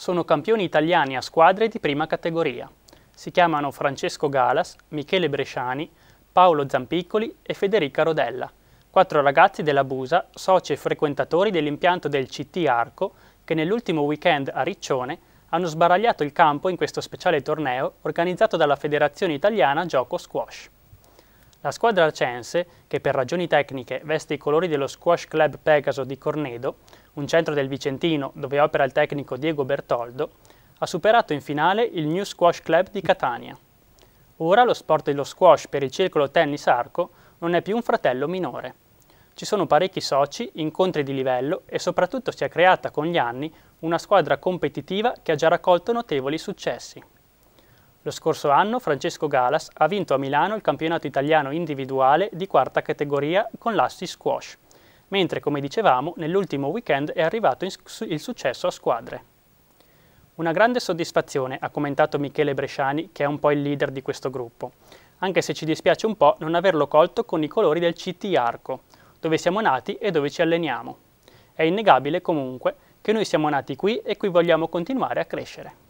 sono campioni italiani a squadre di prima categoria. Si chiamano Francesco Galas, Michele Bresciani, Paolo Zampiccoli e Federica Rodella, quattro ragazzi della Busa, soci e frequentatori dell'impianto del CT Arco, che nell'ultimo weekend a Riccione hanno sbaragliato il campo in questo speciale torneo organizzato dalla Federazione Italiana Gioco Squash. La squadra alcense, che per ragioni tecniche veste i colori dello Squash Club Pegaso di Cornedo, un centro del Vicentino dove opera il tecnico Diego Bertoldo, ha superato in finale il New Squash Club di Catania. Ora lo sport dello squash per il circolo tennis arco non è più un fratello minore. Ci sono parecchi soci, incontri di livello e soprattutto si è creata con gli anni una squadra competitiva che ha già raccolto notevoli successi. Lo scorso anno Francesco Galas ha vinto a Milano il campionato italiano individuale di quarta categoria con l'assi squash, mentre come dicevamo nell'ultimo weekend è arrivato il successo a squadre. Una grande soddisfazione ha commentato Michele Bresciani che è un po' il leader di questo gruppo, anche se ci dispiace un po' non averlo colto con i colori del CT Arco, dove siamo nati e dove ci alleniamo. È innegabile comunque che noi siamo nati qui e qui vogliamo continuare a crescere.